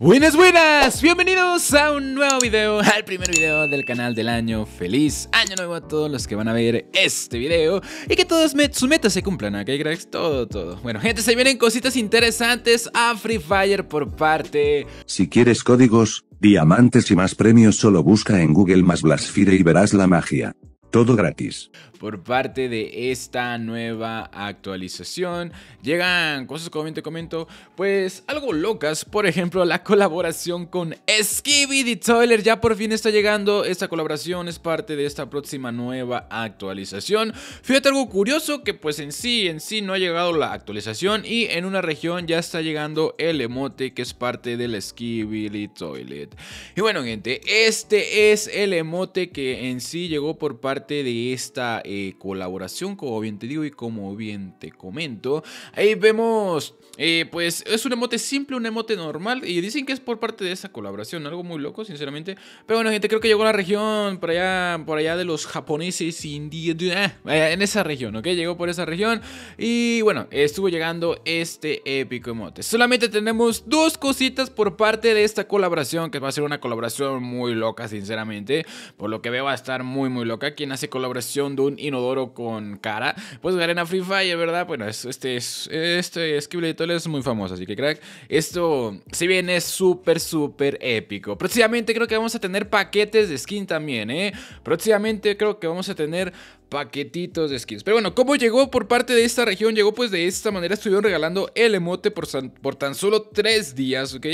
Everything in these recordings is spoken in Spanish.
Buenas, buenas, bienvenidos a un nuevo video, al primer video del canal del año Feliz año nuevo a todos los que van a ver este video Y que todos met sus metas se cumplan, ¿ok cracks? Todo, todo Bueno gente, se vienen cositas interesantes a Free Fire por parte Si quieres códigos, diamantes y más premios solo busca en Google más Blasfire y verás la magia todo gratis. Por parte de esta nueva actualización llegan cosas como te comento, pues algo locas, por ejemplo la colaboración con Skibby the ya por fin está llegando. Esta colaboración es parte de esta próxima nueva actualización. Fíjate algo curioso que pues en sí, en sí no ha llegado la actualización y en una región ya está llegando el emote que es parte del Skibidi Toilet. Y bueno gente, este es el emote que en sí llegó por parte de esta eh, colaboración, como bien te digo y como bien te comento. Ahí vemos, eh, pues es un emote simple, un emote normal y dicen que es por parte de esa colaboración. Algo muy loco, sinceramente. Pero bueno, gente, creo que llegó a la región por allá, por allá de los japoneses, indios, eh, en esa región, ¿ok? Llegó por esa región y bueno, estuvo llegando este épico emote. Solamente tenemos dos cositas por parte de esta colaboración, que va a ser una colaboración muy loca, sinceramente. Por lo que veo va a estar muy, muy loca. Quien hace colaboración de un inodoro con cara, pues arena Free Fire, ¿verdad? Bueno, este es, este es es muy famoso, así que crack, esto, si bien es súper, súper épico. Próximamente creo que vamos a tener paquetes de skin también, ¿eh? Próximamente creo que vamos a tener paquetitos de skins. Pero bueno, ¿cómo llegó por parte de esta región? Llegó pues de esta manera, estuvieron regalando el emote por, por tan solo 3 días, ¿ok?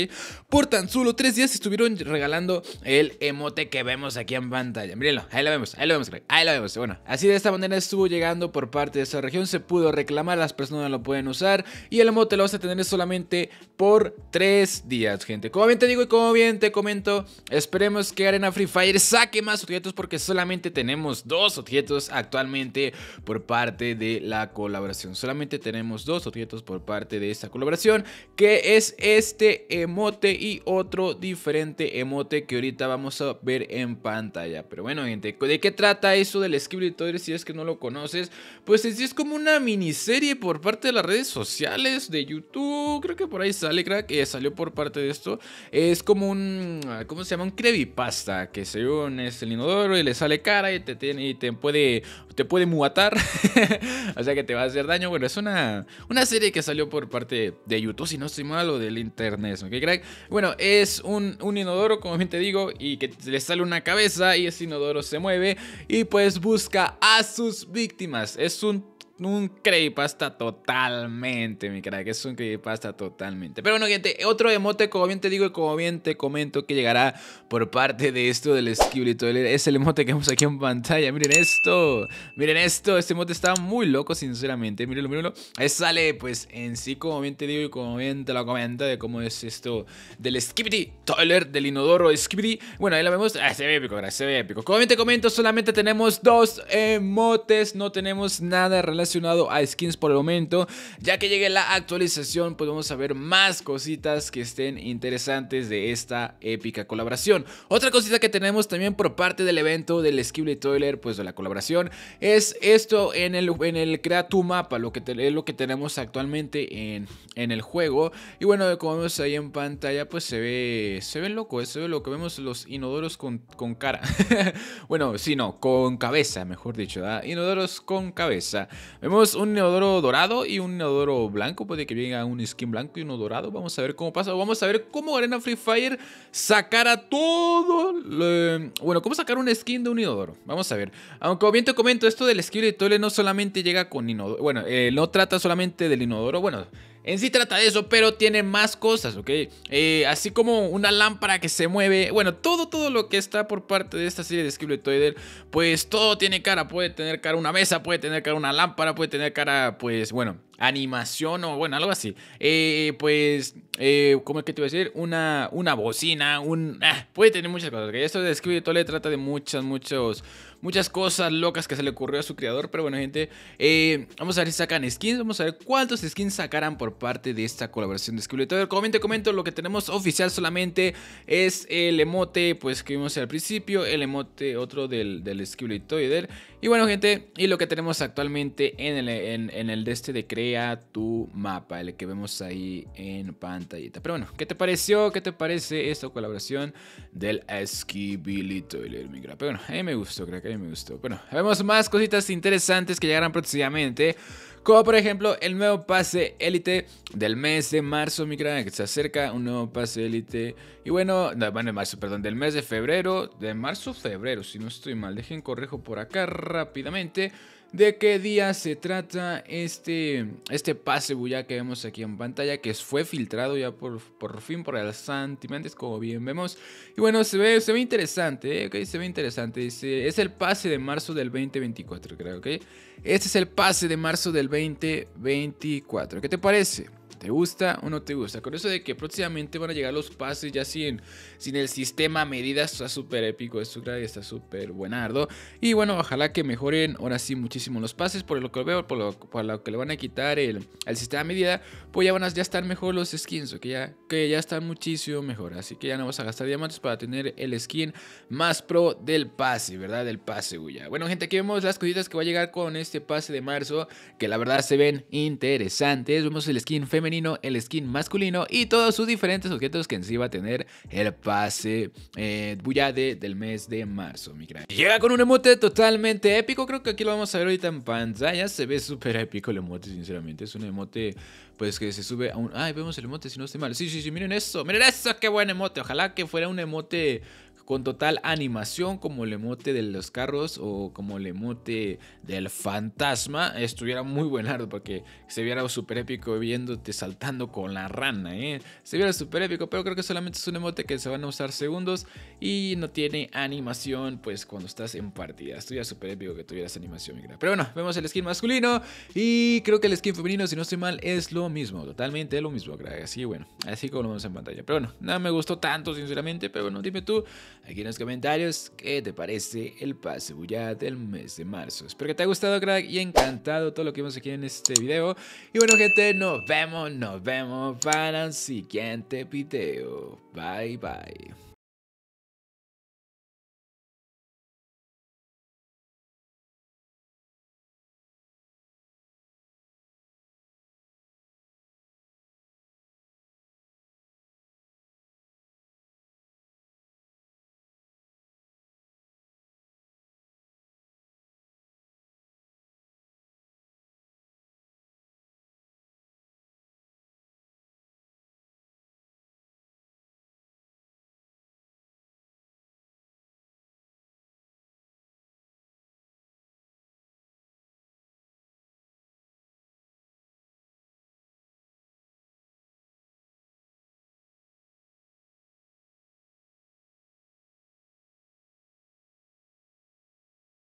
Por tan solo tres días estuvieron regalando el emote que vemos aquí en pantalla. Mírenlo, ahí lo vemos, ahí lo vemos, ahí lo vemos. Bueno, así de esta manera estuvo llegando por parte de esta región, se pudo reclamar, las personas lo pueden usar y el emote lo vas a tener solamente por tres días, gente. Como bien te digo y como bien te comento, esperemos que Arena Free Fire saque más objetos porque solamente tenemos dos objetos aquí actualmente por parte de la colaboración. Solamente tenemos dos objetos por parte de esta colaboración, que es este emote y otro diferente emote que ahorita vamos a ver en pantalla. Pero bueno, gente, ¿de qué trata eso del Skibidi si es que no lo conoces? Pues es, como una miniserie por parte de las redes sociales, de YouTube, creo que por ahí sale, crack, que salió por parte de esto. Es como un, ¿cómo se llama? Un creepypasta, que une es el inodoro y le sale cara y te, y te puede te puede muatar, o sea que te va a hacer daño. Bueno, es una, una serie que salió por parte de YouTube, si no estoy mal, o del internet, ¿ok, Bueno, es un, un inodoro, como bien te digo, y que le sale una cabeza y ese inodoro se mueve y pues busca a sus víctimas. Es un un creepypasta totalmente, mi crack. Es un creepypasta totalmente. Pero bueno, gente, otro emote, como bien te digo y como bien te comento, que llegará por parte de esto del Skippy Toilet. Es el emote que vemos aquí en pantalla. Miren esto. Miren esto. Este emote está muy loco, sinceramente. Mírenlo, mírenlo. Ahí sale, pues, en sí, como bien te digo y como bien te lo comento, de cómo es esto del Skippy Toiler. del inodoro Skippy. Bueno, ahí lo vemos. Ah, se ve épico, se ve épico. Como bien te comento, solamente tenemos dos emotes. No tenemos nada relacionado a skins por el momento. Ya que llegue la actualización, pues vamos a ver más cositas que estén interesantes de esta épica colaboración. Otra cosita que tenemos también por parte del evento del Skibble Toiler, pues de la colaboración, es esto en el, en el Crea tu mapa, lo que es lo que tenemos actualmente en, en el juego. Y bueno, como vemos ahí en pantalla, pues se ve, se ve loco, se ve que Vemos los inodoros con, con cara. bueno, sí, no, con cabeza, mejor dicho. Inodoros con cabeza. Vemos un inodoro dorado y un inodoro blanco. Puede que venga un skin blanco y uno dorado. Vamos a ver cómo pasa. Vamos a ver cómo Arena Free Fire sacará todo. Bueno, cómo sacar un skin de un Inodoro. Vamos a ver. Aunque obviamente bien te comento, esto del skin de tole no solamente llega con Inodoro. Bueno, eh, no trata solamente del Inodoro. Bueno. En sí trata de eso, pero tiene más cosas, ¿ok? Eh, así como una lámpara que se mueve. Bueno, todo, todo lo que está por parte de esta serie de Skiblettoider, pues todo tiene cara. Puede tener cara una mesa, puede tener cara una lámpara, puede tener cara, pues bueno, animación o bueno, algo así. Eh, pues, eh, ¿cómo es que te iba a decir? Una, una bocina, un... Ah, puede tener muchas cosas. Que esto de le trata de muchas, muchos, muchas cosas locas que se le ocurrió a su creador. Pero bueno, gente, eh, vamos a ver si sacan skins. Vamos a ver cuántos skins sacarán por parte de esta colaboración de Como te comento, lo que tenemos oficial solamente es el emote, pues que vimos al principio. El emote, otro del, del Y bueno, gente, y lo que tenemos actualmente en el, en, el de este de a tu mapa, el que vemos ahí en pantallita. Pero bueno, ¿qué te pareció? ¿Qué te parece esta colaboración del y el Minecraft? Pero bueno, a mí me gustó, creo que a mí me gustó. Bueno, vemos más cositas interesantes que llegarán próximamente. Como por ejemplo el nuevo pase élite del mes de marzo, mi gran, que se acerca un nuevo pase élite. Y bueno, bueno, de marzo, perdón, del mes de febrero, de marzo, febrero, si no estoy mal. Dejen correjo por acá rápidamente de qué día se trata este, este pase bulla que vemos aquí en pantalla, que fue filtrado ya por, fin por el Santimantes, como bien vemos. Y bueno, se ve, se ve interesante, ¿eh? se ve interesante. es el pase de marzo del 2024, creo, ¿ok? Este es el pase de marzo del 2024. ¿Qué te parece? ¿Te gusta o no te gusta? Con eso de que próximamente van a llegar los pases ya sin, sin el sistema medida, está súper épico, esto está súper buenardo. Y bueno, ojalá que mejoren ahora sí muchísimo los pases, por lo que veo, por lo, que le van a quitar el, el sistema medida, pues ya van a estar mejor los skins, que ya, que ya están muchísimo mejor. Así que ya no vamos a gastar diamantes para tener el skin más pro del pase, ¿verdad? Del pase, güey Bueno, gente, aquí vemos las cositas que va a llegar con este pase de marzo, que la verdad se ven interesantes. Vemos el skin femenino el skin masculino y todos sus diferentes objetos que en sí va a tener el pase eh, bullade Buyade del mes de marzo, mi gran. Llega con un emote totalmente épico, creo que aquí lo vamos a ver ahorita en pantalla, se ve súper épico el emote, sinceramente, es un emote pues que se sube a un... Ay, vemos el emote si no estoy mal, sí, sí, sí, miren eso, miren eso, qué buen emote, ojalá que fuera un emote con total animación como el emote de los carros o como el emote del fantasma, estuviera muy buenardo porque se viera súper épico viéndote saltando con la rana, ¿eh? se viera súper épico, pero creo que solamente es un emote que se van a usar segundos y no tiene animación pues cuando estás en partida, estuviera súper épico que tuvieras animación, pero bueno, vemos el skin masculino y creo que el skin femenino, si no estoy mal, es lo mismo, totalmente lo mismo, así bueno, así como lo vemos en pantalla, pero bueno, nada me gustó tanto sinceramente, pero bueno, dime tú, aquí en los comentarios qué te parece el pase bulla del mes de marzo. Espero que te haya gustado, crack, y encantado todo lo que vimos aquí en este video. Y bueno, gente, nos vemos, nos vemos para el siguiente video. Bye, bye.